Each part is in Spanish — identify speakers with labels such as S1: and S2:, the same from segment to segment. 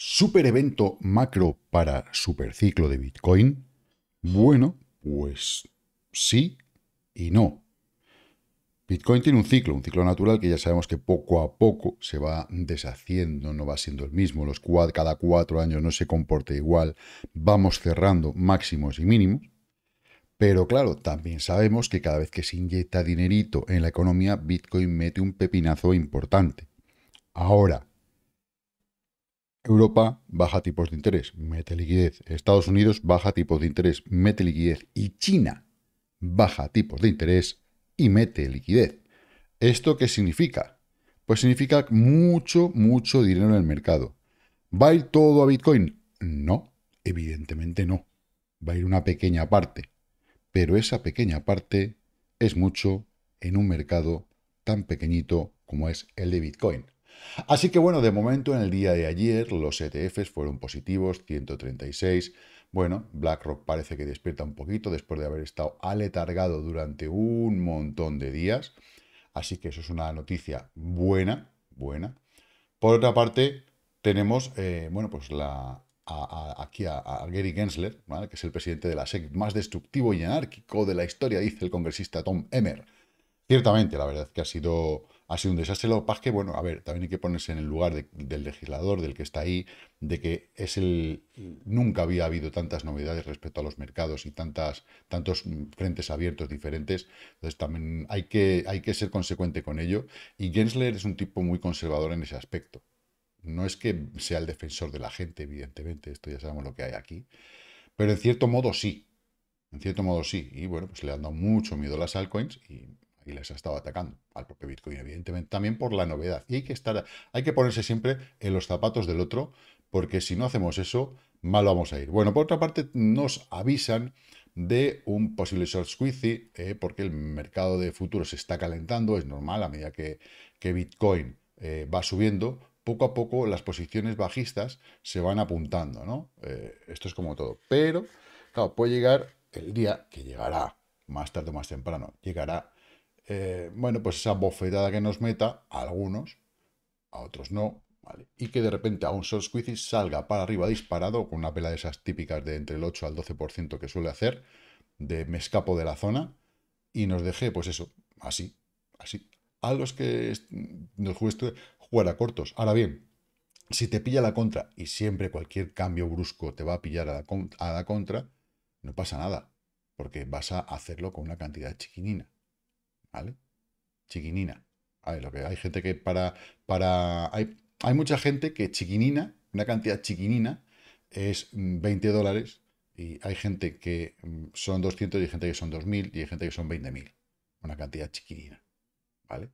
S1: Super evento macro para super ciclo de Bitcoin. Bueno, pues sí y no. Bitcoin tiene un ciclo, un ciclo natural que ya sabemos que poco a poco se va deshaciendo, no va siendo el mismo. Los cada cuatro años no se comporta igual, vamos cerrando máximos y mínimos. Pero claro, también sabemos que cada vez que se inyecta dinerito en la economía, Bitcoin mete un pepinazo importante. Ahora, Europa baja tipos de interés, mete liquidez. Estados Unidos baja tipos de interés, mete liquidez. Y China baja tipos de interés y mete liquidez. ¿Esto qué significa? Pues significa mucho, mucho dinero en el mercado. ¿Va a ir todo a Bitcoin? No, evidentemente no. Va a ir una pequeña parte. Pero esa pequeña parte es mucho en un mercado tan pequeñito como es el de Bitcoin. Así que bueno, de momento en el día de ayer los ETFs fueron positivos, 136. Bueno, BlackRock parece que despierta un poquito después de haber estado aletargado durante un montón de días. Así que eso es una noticia buena, buena. Por otra parte, tenemos, eh, bueno, pues la, aquí a, Gary Gensler, que es el presidente de la SEC más destructivo y anárquico de la historia, dice el congresista Tom Emmer. Ciertamente, la verdad es que ha sido ha sido un desastre. Lo que bueno, a ver, también hay que ponerse en el lugar del legislador, del que está ahí, de que es el. Nunca había habido tantas novedades respecto a los mercados y tantas, tantos frentes abiertos diferentes. Entonces, también hay que, hay que ser consecuente con ello. Y Gensler es un tipo muy conservador en ese aspecto. No es que sea el defensor de la gente, evidentemente, esto ya sabemos lo que hay aquí. Pero en cierto modo sí. En cierto modo sí. Y bueno, pues le han dado mucho miedo a las altcoins y y les ha estado atacando al propio Bitcoin, evidentemente, también por la novedad. Y hay que estar, hay que ponerse siempre en los zapatos del otro, porque si no hacemos eso, mal vamos a ir. Bueno, por otra parte, nos avisan de un posible short squeeze, eh, porque el mercado de futuros se está calentando, es normal, a medida que, Bitcoin eh, va subiendo, poco a poco las posiciones bajistas se van apuntando, ¿no? Eh, esto es como todo. Pero, claro, puede llegar el día que llegará, más tarde o más temprano, llegará eh, bueno, pues esa bofetada que nos meta a algunos, a otros no, ¿vale? Y que de repente a un squeezy salga para arriba disparado con una pela de esas típicas de entre el 8 al 12% que suele hacer, de me escapo de la zona y nos deje, pues eso, así, así. Algo es que nos guste jugar a cortos. Ahora bien, si te pilla la contra y siempre cualquier cambio brusco te va a pillar a la contra, no pasa nada, porque vas a hacerlo con una cantidad chiquinina. ¿vale? Chiquinina. lo que hay gente que para... para hay, mucha gente que chiquinina, una cantidad chiquinina, es 20 mm, dólares y hay gente que mm, son 200 y hay gente que son 2.000 y hay gente que son 20.000. Una cantidad chiquinina, ¿vale?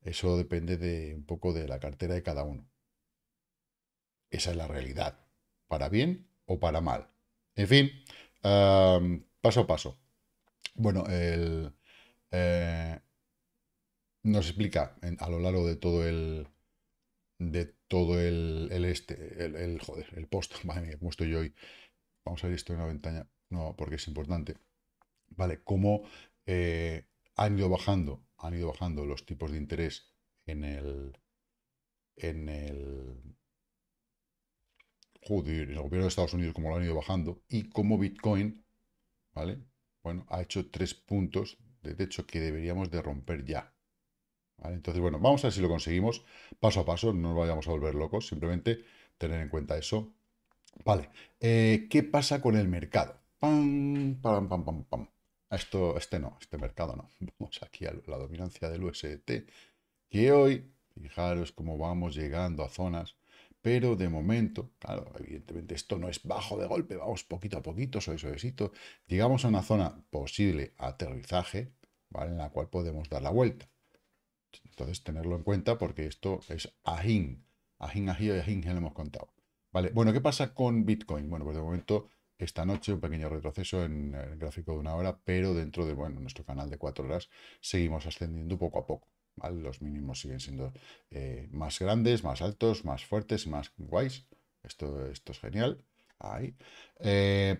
S1: Eso depende de un poco de la cartera de cada uno. Esa es la realidad, para bien o para mal. En fin, paso a paso. Bueno, el, eh, nos explica a lo largo de todo el de todo el, este, el, el, joder, el post, madre hoy. Vamos a ver esto en una ventana, no, porque es importante. Vale, cómo eh, han ido bajando, han ido bajando los tipos de interés en el en el joder, el gobierno de Estados Unidos como lo han ido bajando y como Bitcoin, ¿vale? Bueno, ha hecho tres puntos de techo que deberíamos de romper ya. Entonces, bueno, vamos a ver si lo conseguimos paso a paso, no nos vayamos a volver locos, simplemente tener en cuenta eso. Vale, eh, ¿qué pasa con el mercado? Pam, pam, pam, pam, Esto, este no, este mercado no. Vamos aquí a la dominancia del USDT, que hoy, fijaros cómo vamos llegando a zonas pero de momento, claro, evidentemente esto no es bajo de golpe, vamos poquito a poquito, soy suavecito, llegamos a una zona posible aterrizaje, ¿vale? En la cual podemos dar la vuelta. Entonces, tenerlo en cuenta porque esto es ajín, ajín, ajío y ajín, ya lo hemos contado. Vale, bueno, ¿qué pasa con Bitcoin? Bueno, pues de momento, esta noche un pequeño retroceso en el gráfico de una hora, pero dentro de, bueno, nuestro canal de cuatro horas, seguimos ascendiendo poco a poco. Los mínimos siguen siendo eh, más grandes, más altos, más fuertes, más guays. Esto, esto es genial. Ahí. Eh,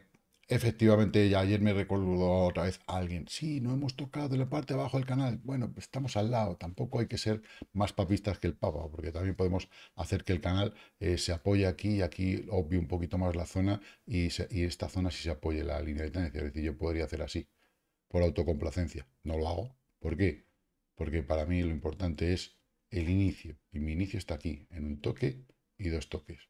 S1: efectivamente, ya ayer me recordó otra vez alguien, sí, no hemos tocado la parte de abajo del canal. Bueno, estamos al lado, tampoco hay que ser más papistas que el Papa, porque también podemos hacer que el canal eh, se apoye aquí y aquí obvio un poquito más la zona y, esta zona sí se apoye la línea de tendencia. Es decir, yo podría hacer así, por autocomplacencia. No lo hago. ¿Por qué? porque para mí lo importante es el inicio, y mi inicio está aquí, en un toque y dos toques.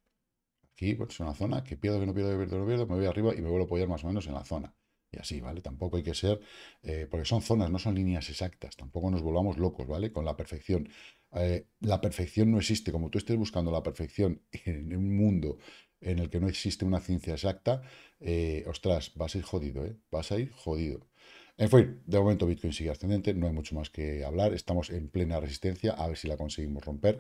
S1: Aquí pues es una zona que pierdo, que no pierdo, que pierdo, que no pierdo, me voy arriba y me vuelvo a apoyar más o menos en la zona. Y así, ¿vale? Tampoco hay que ser, eh, porque son zonas, no son líneas exactas, tampoco nos volvamos locos, ¿vale? Con la perfección. Eh, la perfección no existe, como tú estés buscando la perfección en un mundo en el que no existe una ciencia exacta, eh, ostras, vas a ir jodido, ¿eh? Vas a ir jodido. En fin, de momento Bitcoin sigue ascendente, no hay mucho más que hablar, estamos en plena resistencia, a ver si la conseguimos romper.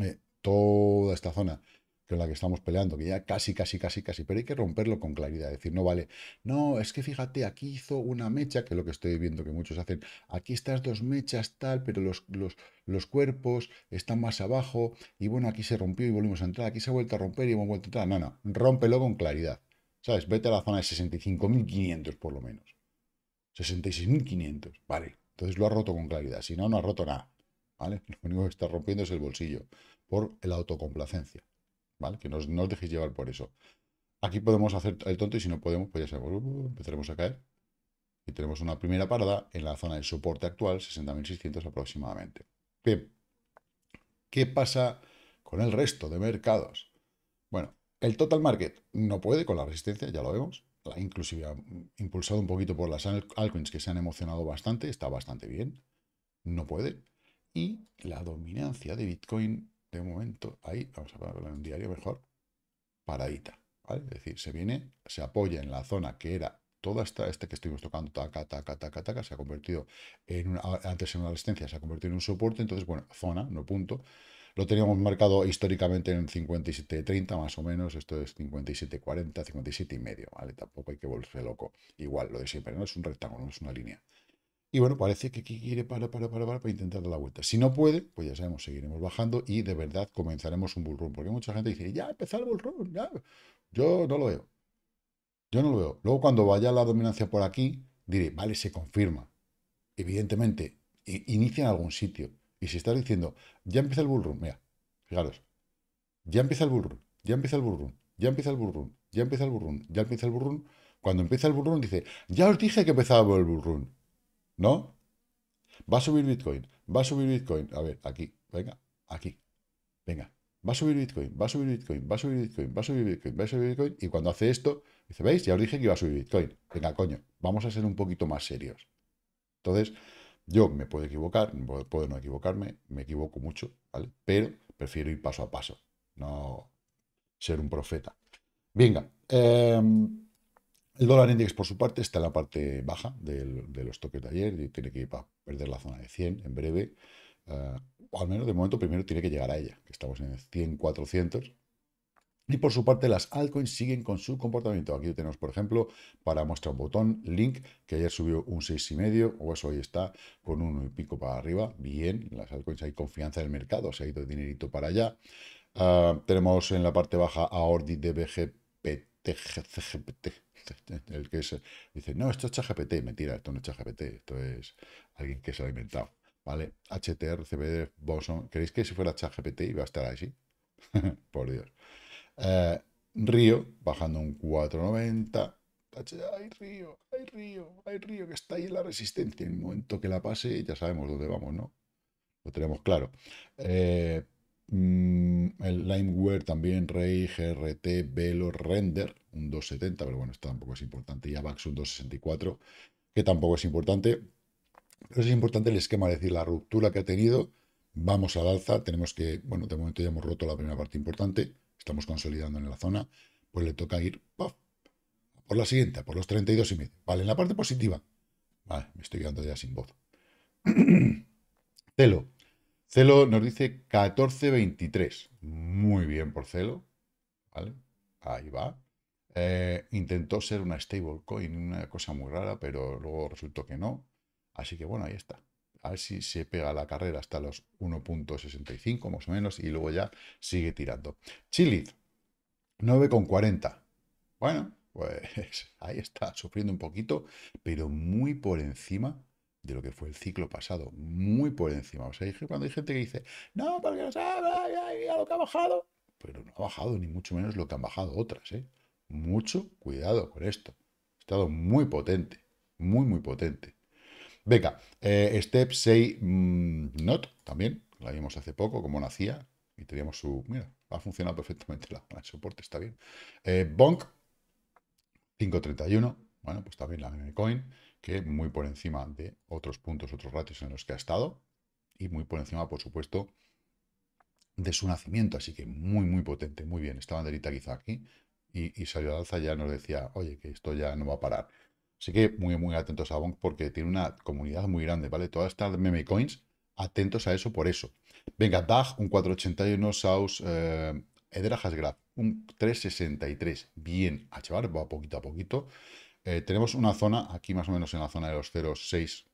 S1: Eh, toda esta zona con la que estamos peleando, que ya casi, casi, casi, casi, pero hay que romperlo con claridad, decir, no vale, no, es que fíjate, aquí hizo una mecha, que es lo que estoy viendo que muchos hacen, aquí estas dos mechas tal, pero los, los, cuerpos están más abajo, y bueno, aquí se rompió y volvimos a entrar, aquí se ha vuelto a romper y hemos vuelto a entrar, no, no, rompelo con claridad, ¿sabes? Vete a la zona de 65.500 por lo menos. 66.500, vale. Entonces lo ha roto con claridad, si no, no ha roto nada, ¿vale? Lo único que está rompiendo es el bolsillo por la autocomplacencia, ¿vale? Que no, no os dejéis llevar por eso. Aquí podemos hacer el tonto y si no podemos, pues ya sabemos, uh, uh, empezaremos a caer. Y tenemos una primera parada en la zona de soporte actual, 60.600 aproximadamente. Bien, ¿qué pasa con el resto de mercados? Bueno, el total market no puede con la resistencia, ya lo vemos inclusive impulsado un poquito por las altcoins que se han emocionado bastante, está bastante bien, no puede. Y la dominancia de Bitcoin, de momento, ahí, vamos a ponerlo en un diario mejor, paradita. Es decir, se viene, se apoya en la zona que era toda esta, este que estuvimos tocando, taca, taca, taca, taca, se ha convertido en una, antes en una resistencia, se ha convertido en un soporte, entonces, bueno, zona, no punto, lo teníamos marcado históricamente en 57.30 más o menos, esto es 57.40, 57.5, ¿vale? Tampoco hay que volverse loco. Igual, lo de siempre, ¿no? Es un rectángulo, no es una línea. Y bueno, parece que aquí quiere para, para, para, para, para intentar dar la vuelta. Si no puede, pues ya sabemos, seguiremos bajando y de verdad comenzaremos un bullrun. Porque mucha gente dice, ya empezó el bullrun, ya. Yo no lo veo. Yo no lo veo. Luego cuando vaya la dominancia por aquí, diré, vale, se confirma. Evidentemente, inicia en algún sitio. Y si está diciendo, ya empieza el bullrun, mira, fijaros, ya empieza el bullrun, ya empieza el bullrun, ya empieza el bullrun, ya empieza el bullrun, ya empieza el bullrun. Cuando empieza el bullrun dice, ya os dije que empezaba el bullrun, ¿no? Va a subir Bitcoin, va a subir Bitcoin. A ver, aquí, venga, aquí, venga. Va a subir Bitcoin, va a subir Bitcoin, va a subir Bitcoin, va a subir Bitcoin, va a subir Bitcoin. Y cuando hace esto, dice, ¿veis? Ya os dije que iba a subir Bitcoin. Venga, coño, vamos a ser un poquito más serios. Entonces, yo me puedo equivocar, puedo no equivocarme, me equivoco mucho, ¿vale? Pero prefiero ir paso a paso, no ser un profeta. Venga, em, el dólar index por su parte está en la parte baja de los toques de ayer y tiene que ir para perder la zona de 100 en breve. o eh, al menos de momento primero tiene que llegar a ella, que estamos en 100, 400 y por su parte, las altcoins siguen con su comportamiento. Aquí tenemos, por ejemplo, para mostrar un botón, Link, que ayer subió un 6,5, o eso hoy está con uno y pico para arriba. Bien, las altcoins hay confianza del mercado, se ha ido dinerito para allá. Ah, tenemos en la parte baja a Ordi de BGPT, el que es, dice, no, esto es ChatGPT, mentira, esto no es ChatGPT, esto es alguien que se lo ha inventado. ¿Vale? HTR, CBD, Boson. ¿Queréis que si fuera ChatGPT iba a estar ahí, sí? por Dios. Eh, Río, bajando un 490. Hay Río, hay Río, hay Río, que está ahí en la resistencia. En el momento que la pase, ya sabemos dónde vamos, ¿no? Lo tenemos claro. Eh, mm, el Limeware también, Rey, GRT, Velo, Render, un 270, pero bueno, esto tampoco es importante. Y Avax un 264, que tampoco es importante. Pero es importante el esquema, es decir, la ruptura que ha tenido. Vamos al alza, tenemos que, bueno, de momento ya hemos roto la primera parte importante estamos consolidando en la zona, pues le toca ir por la siguiente, por los 32 y medio. Vale, en la parte positiva. Vale, me estoy quedando ya sin voz. Celo. Celo nos dice 14.23. Muy bien por Celo. Vale, ahí va. Eh, intentó ser una stablecoin, una cosa muy rara, pero luego resultó que no. Así que bueno, ahí está a ver si se pega la carrera hasta los 1.65 más o menos y luego ya sigue tirando. Chile, 9,40. Bueno, pues ahí está, sufriendo un poquito, pero muy por encima de lo que fue el ciclo pasado, muy por encima. O sea, cuando hay gente que dice, no, porque no sabe ya lo que ha bajado, pero no ha bajado ni mucho menos lo que han bajado otras, ¿eh? Mucho cuidado con esto. Ha estado muy potente, muy, muy potente. Venga, eh, Step 6 mm, Not, también, la vimos hace poco, como nacía, y teníamos su... Mira, ha funcionado perfectamente la, el soporte, está bien. Eh, Bonk, 531, bueno, pues también la Coin, que muy por encima de otros puntos, otros ratios en los que ha estado, y muy por encima, por supuesto, de su nacimiento, así que muy, muy potente, muy bien. Esta banderita quizá aquí, y, y salió al alza ya nos decía, oye, que esto ya no va a parar. Así que muy, muy atentos a Bonk porque tiene una comunidad muy grande, ¿vale? Todas estas meme coins, atentos a eso por eso. Venga, DAG, un 481, Saus, eh, Edra Hasgraf, un 363. Bien, a llevar, va poquito a poquito. Eh, tenemos una zona, aquí más o menos en la zona de los 0,6,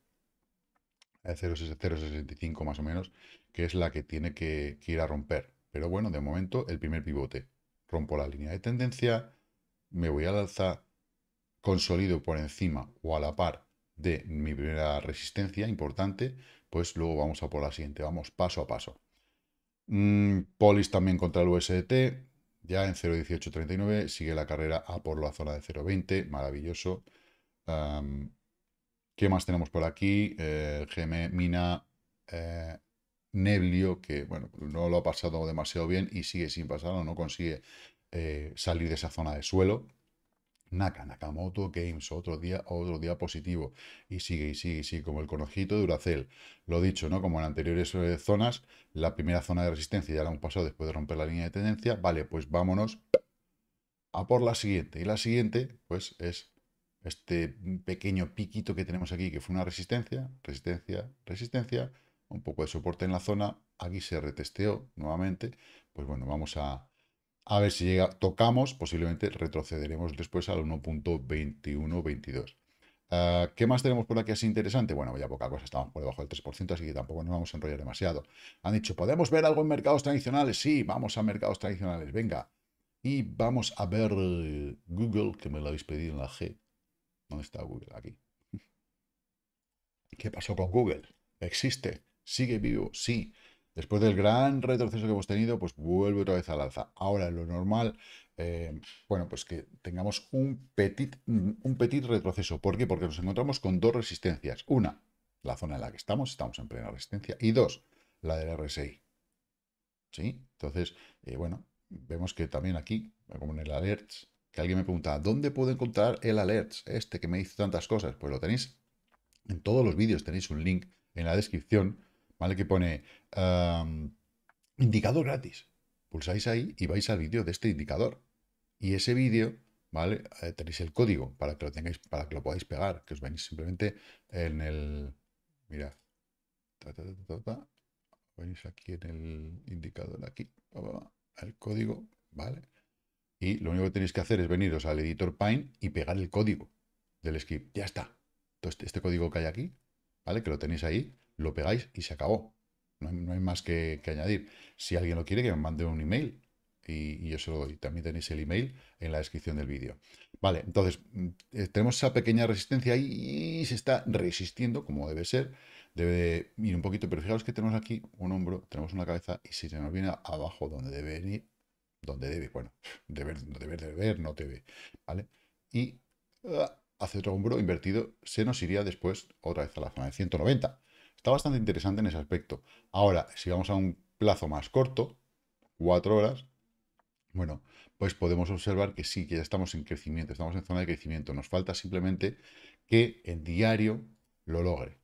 S1: 0,65 eh, más o menos, que es la que tiene que, que ir a romper. Pero bueno, de momento, el primer pivote. Rompo la línea de tendencia, me voy al alza, consolido por encima o a la par de mi primera resistencia importante, pues luego vamos a por la siguiente, vamos paso a paso. Mm, polis también contra el USDT, ya en 0.1839, sigue la carrera a por la zona de 0.20, maravilloso. ¿Qué más tenemos por aquí? Eh, GM, e, eh, Neblio, que bueno, no lo ha pasado demasiado bien y sigue sin pasarlo, no consigue eh, salir de esa zona de suelo. Naka, Nakamoto Games, otro día, otro día positivo. Y sigue, y sigue, y sigue, como el conojito de Duracel. Lo dicho, ¿no? Como en anteriores eh, zonas, la primera zona de resistencia ya la hemos pasado después de romper la línea de tendencia. Vale, pues vámonos a por la siguiente. Y la siguiente, pues, es este pequeño piquito que tenemos aquí, que fue una resistencia, resistencia, resistencia, un poco de soporte en la zona. Aquí se retesteó nuevamente. Pues bueno, vamos a a ver si llega, tocamos, posiblemente retrocederemos después al 1.2122. 22. Ah, ¿Qué más tenemos por aquí es interesante? Bueno, ya poca cosa, estamos por debajo del 3%, así que tampoco nos vamos a enrollar demasiado. Han dicho, ¿podemos ver algo en mercados tradicionales? Sí, vamos a mercados tradicionales, venga. Y vamos a ver Google, que me lo habéis pedido en la G. ¿Dónde está Google? Aquí. ¿Qué pasó con Google? ¿Existe? ¿Sigue vivo? Sí. Después del gran retroceso que hemos tenido, pues vuelve otra vez al alza. Ahora, lo normal, em, bueno, pues que tengamos un petit, mm, un petit retroceso. ¿Por qué? Porque nos encontramos con dos resistencias. Una, la zona en la que estamos, estamos en plena resistencia. Y dos, la del RSI. ¿Sí? Entonces, eh, bueno, vemos que también aquí, como en el alerts, que alguien me pregunta, ¿dónde puedo encontrar el alerts? Este que me hizo tantas cosas. Pues lo tenéis en todos los vídeos, tenéis un link en la descripción que pone em, indicador gratis. Pulsáis ahí y vais al vídeo de este indicador. Y ese vídeo, ¿vale? Eh, tenéis el código para que lo tengáis, para que lo podáis pegar, que os venís simplemente en el. Mira. Ta, aquí en el indicador, aquí, el código, ¿vale? Y lo único que tenéis que hacer es veniros al editor Pine y pegar el código del script. Ya está. Entonces, este código que hay aquí, ¿vale? Que lo tenéis ahí, lo pegáis y se acabó. No hay, más que, añadir. Si alguien lo quiere, que me mande un email y, yo se lo doy. También tenéis el email en la descripción del vídeo. Vale, entonces mm, eh, tenemos esa pequeña resistencia y se está resistiendo, como debe ser. Debe ir un poquito, pero fijaros que tenemos aquí un hombro, tenemos una cabeza y si se nos viene abajo donde debe venir, donde debe, bueno, deber, deber, deber, no ve ¿vale? Y ah, hace otro hombro invertido, se nos iría después otra vez a la zona de 190. Está bastante interesante en ese aspecto. Ahora, si vamos a un plazo más corto, cuatro horas, bueno, pues podemos observar que sí, que ya estamos en crecimiento, estamos en zona de crecimiento. Nos falta simplemente que el diario lo logre.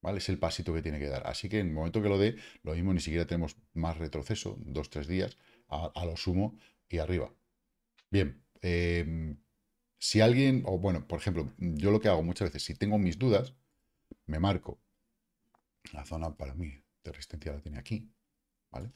S1: ¿Vale? Es el pasito que tiene que dar. Así que en el momento que lo dé, lo mismo, ni siquiera tenemos más retroceso, dos, tres días, a, lo sumo y arriba. Bien, em, si alguien, o bueno, por ejemplo, yo lo que hago muchas veces, si tengo mis dudas, me marco la zona para mí de resistencia la tiene aquí, ¿vale?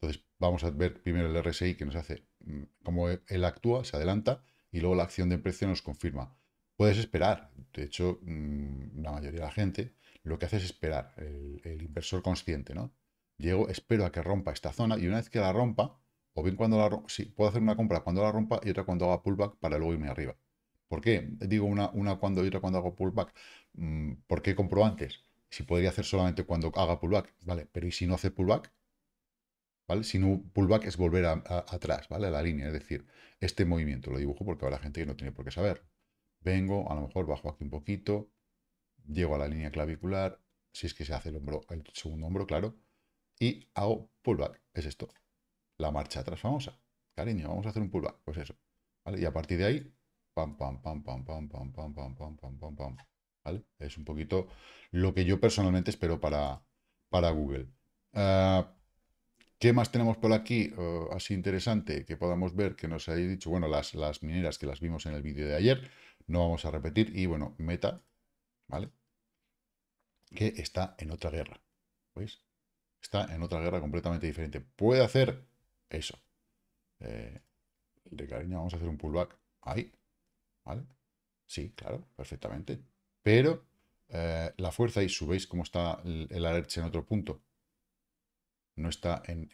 S1: Entonces vamos a ver primero el RSI que nos hace, mm, cómo e, él actúa, se adelanta y luego la acción de precio nos confirma. Puedes esperar, de hecho mm, la mayoría de la gente lo que hace es esperar, el, inversor consciente, ¿no? Llego, espero a que rompa esta zona y una vez que la rompa, o bien cuando la rompa, sí, puedo hacer una compra cuando la rompa y otra cuando haga pullback para luego irme arriba. ¿Por qué digo una, una cuando y otra cuando hago pullback? Mm, ¿Por qué compro antes? Si podría hacer solamente cuando haga pullback, ¿vale? Pero ¿y si no hace pullback? ¿Vale? Si no, pullback es volver atrás, ¿vale? A la línea, es decir, este movimiento lo dibujo porque habrá gente que no tiene por qué saber. Vengo, a lo mejor bajo aquí un poquito, llego a la línea clavicular, si es que se hace el, hombro, el segundo hombro, claro, y hago pullback, es esto, la marcha atrás famosa. Cariño, vamos a hacer un pullback, pues eso. ¿Vale? Y a partir de ahí, pam, pam, pam, pam, pam, pam, pam, pam, pam, pam, pam, pam. Es un poquito lo que yo personalmente espero para, para Google. Ah, ¿Qué más tenemos por aquí eh, así interesante que podamos ver que nos hay dicho? Bueno, las, las mineras que las vimos en el vídeo de ayer, no vamos a repetir. Y bueno, Meta, ¿vale? Que está en otra guerra, ¿veis? Está en otra guerra completamente diferente. Puede hacer eso. Eh, de cariño, vamos a hacer un pullback ahí, ¿vale? Sí, claro, perfectamente pero eh, la fuerza, y subéis cómo está el, el alerche en otro punto, no está en,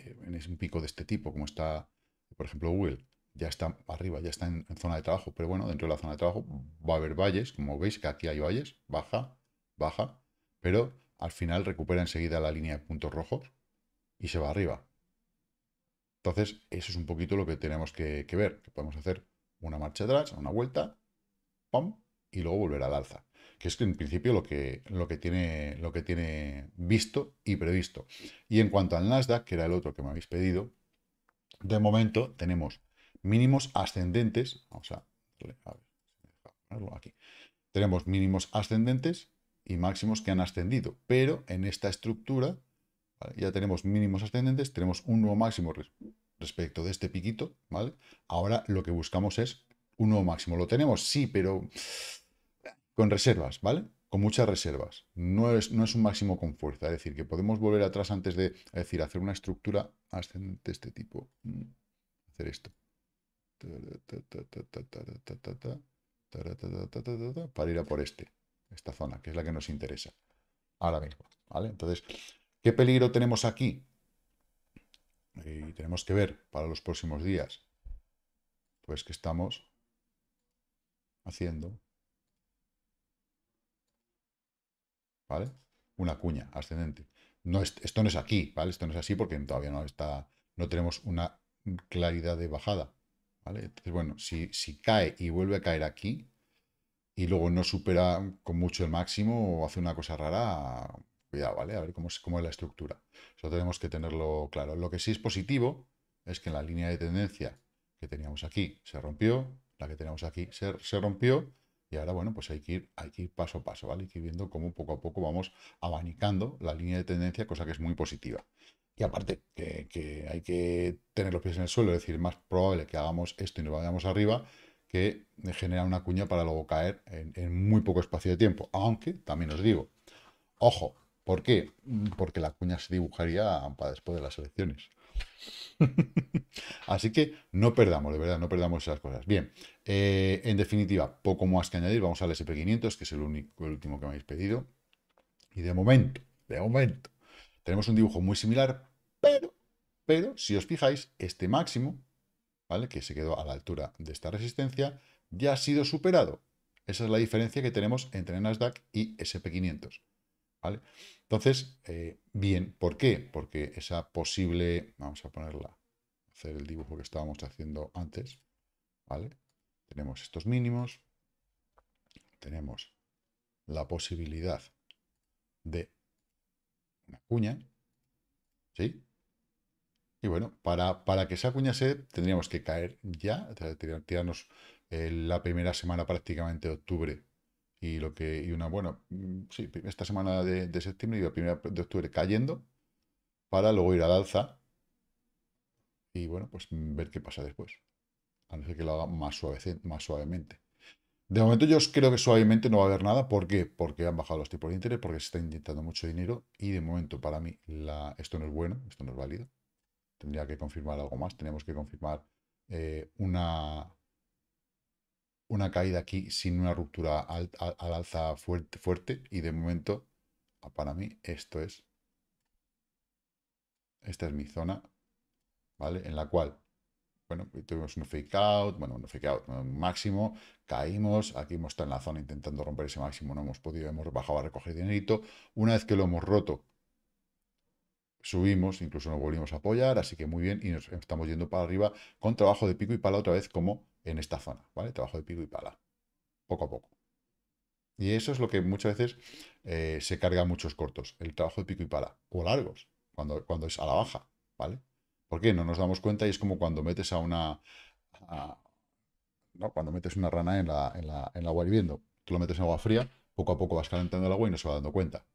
S1: un pico de este tipo, como está, por ejemplo, Google, ya está arriba, ya está en, zona de trabajo, pero bueno, dentro de la zona de trabajo va a haber valles, como veis que aquí hay valles, baja, baja, pero al final recupera enseguida la línea de puntos rojos y se va arriba. Entonces, eso es un poquito lo que tenemos que, ver, que podemos hacer una marcha atrás, una vuelta, y luego volver al alza que es en principio lo que, lo, que tiene, lo que tiene visto y previsto. Y en cuanto al Nasdaq, que era el otro que me habéis pedido, de momento tenemos mínimos ascendentes, vamos a, aquí, tenemos mínimos ascendentes y máximos que han ascendido, pero en esta estructura ya tenemos mínimos ascendentes, tenemos un nuevo máximo respecto de este piquito, ¿vale? Ahora lo que buscamos es un nuevo máximo. Lo tenemos, sí, pero con reservas, ¿vale? Con muchas reservas. No es, no es un máximo con fuerza. Es decir, que podemos volver atrás antes de, es decir, hacer una estructura ascendente de este tipo. Mm, hacer esto. Para ir a por este. Esta zona, que es la que nos interesa. Ahora mismo, ¿vale? Entonces, ¿qué peligro tenemos aquí? Y tenemos que ver para los próximos días. Pues que estamos haciendo ¿vale? Una cuña ascendente. No esto no es aquí, ¿vale? Esto no es así porque todavía no está, no tenemos una claridad de bajada, ¿vale? Entonces, bueno, si, cae y vuelve a caer aquí y luego no supera con mucho el máximo o hace una cosa rara, cuidado, ¿vale? A ver cómo es, cómo es la estructura. Eso tenemos que tenerlo claro. Lo que sí es positivo es que la línea de tendencia que teníamos aquí se rompió, la que tenemos aquí se, se rompió, y ahora, bueno, pues hay que ir, hay paso a paso, ¿vale? Y viendo cómo poco a poco vamos abanicando la línea de tendencia, cosa que es muy positiva. Y aparte, que, hay que tener los pies en el suelo, es decir, más probable que hagamos esto y nos vayamos arriba que generar una cuña para luego caer en, muy poco espacio de tiempo. Aunque, también os digo, ojo, ¿por qué? Mm, porque la cuña se dibujaría para después de las elecciones. Así que no perdamos, de verdad, no perdamos esas cosas. Bien, eh, en definitiva, poco más que añadir. Vamos al SP500, que es el, único, último que me habéis pedido. Y de momento, de momento, tenemos un dibujo muy similar, pero, pero, si os fijáis, este máximo, ¿vale? Que se quedó a la altura de esta resistencia, ya ha sido superado. Esa es la diferencia que tenemos entre Nasdaq y SP500. Entonces, eh, bien, ¿por qué? Porque esa posible, vamos a ponerla, hacer el dibujo que estábamos haciendo antes, ¿vale? Tenemos estos mínimos, tenemos la posibilidad de una cuña, ¿sí? Y bueno, para, que esa cuña se tendríamos que caer ya, tirarnos eh, la primera semana prácticamente de octubre y lo que y una bueno mm, sí esta semana de, septiembre y la primera de octubre cayendo para luego ir al alza y bueno pues mm, ver qué pasa después a no ser que lo haga más suave, más suavemente de momento yo creo que suavemente no va a haber nada ¿por qué? porque han bajado los tipos de interés porque se está inyectando mucho dinero y de momento para mí la, esto no es bueno esto no es válido tendría que confirmar algo más tenemos que confirmar eh, una una caída aquí sin una ruptura al, alza fuerte, fuerte y de momento, ah, para mí, esto es, esta es mi zona, ¿vale? En la cual, bueno, tuvimos un fake out, bueno, un fake out máximo, caímos, aquí hemos estado en la zona intentando romper ese máximo, no hemos podido, hemos bajado a recoger dinerito, una vez que lo hemos roto, subimos, incluso nos volvimos a apoyar, así que muy bien, y nos estamos yendo para arriba con trabajo de pico y pala otra vez como en esta zona, ¿vale? Trabajo de pico y pala, poco a poco. Y eso es lo que muchas veces eh, se carga muchos cortos, el trabajo de pico y pala, o largos, cuando, cuando es a la baja, ¿vale? Porque no nos damos cuenta y es como cuando metes a una... no, cuando metes una rana en la, en la, en agua hirviendo, tú lo metes en agua fría, poco a poco vas calentando el agua y no se va dando cuenta.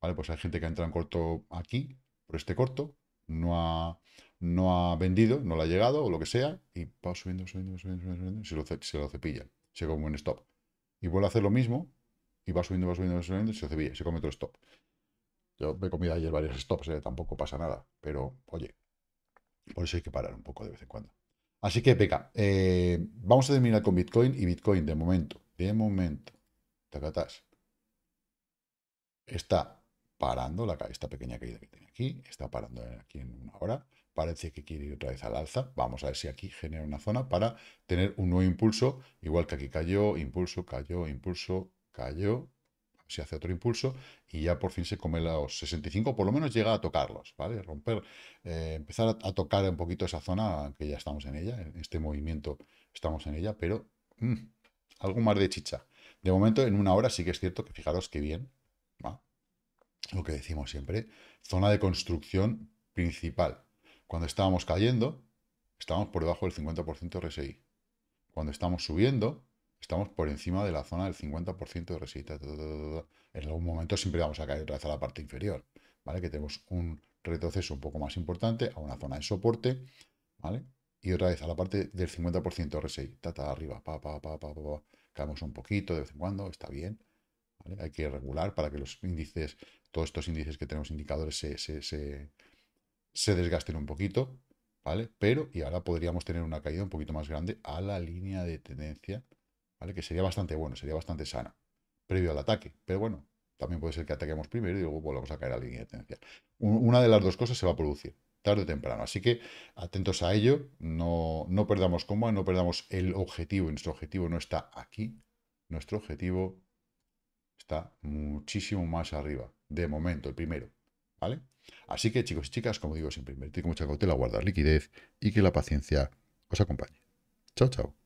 S1: ¿Vale? Pues hay gente que entra en corto aquí, por este corto, no ha, no ha vendido, no le ha llegado o lo que sea, y va subiendo, subiendo, subiendo, subiendo, se, lo, se lo cepilla, se come un stop. Y vuelve a hacer lo mismo, y va subiendo, va subiendo, va subiendo, se cepilla, se come otro stop. Yo me he comido ayer varios stops, eh, tampoco pasa nada, pero oye, por eso hay que parar un poco de vez en cuando. Así que, peca eh, vamos a terminar con Bitcoin y Bitcoin de momento, de momento, tacatas, está parando la, esta pequeña caída que tiene aquí, está parando aquí en una hora parece que quiere ir otra vez al alza. Vamos a ver si aquí genera una zona para tener un nuevo impulso, igual que aquí cayó, impulso, cayó, impulso, cayó, Se hace otro impulso y ya por fin se come los 65, por lo menos llega a tocarlos, ¿vale? Romper, eh, empezar a, tocar un poquito esa zona, que ya estamos en ella, en este movimiento estamos en ella, pero mm, algo más de chicha. De momento, en una hora sí que es cierto que fijaros qué bien, Lo que decimos siempre, zona de construcción principal, cuando estábamos cayendo, estábamos por debajo del 50% RSI. Cuando estamos subiendo, estamos por encima de la zona del 50% de RSI. en algún momento siempre vamos a caer otra vez a la parte inferior, ¿vale? Que tenemos un retroceso un poco más importante a una zona de soporte, ¿vale? Y otra vez a la parte del 50% RSI, tata arriba, caemos un poquito de vez en cuando, está bien, Hay que regular para que los índices, todos estos índices que tenemos indicadores se se desgasten un poquito, ¿vale? Pero, y ahora podríamos tener una caída un poquito más grande a la línea de tendencia, ¿vale? Que sería bastante bueno, sería bastante sana, previo al ataque. Pero bueno, también puede ser que ataquemos primero y luego volvamos a caer a la línea de tendencia. Una de las dos cosas se va a producir, tarde o temprano. Así que atentos a ello, no, no perdamos coma, no perdamos el objetivo. Nuestro objetivo no está aquí, nuestro objetivo está muchísimo más arriba, de momento, el primero, ¿vale? Así que chicos y chicas, como digo siempre, invertid con mucha cautela, guardar liquidez y que la paciencia os acompañe. Chao, chao.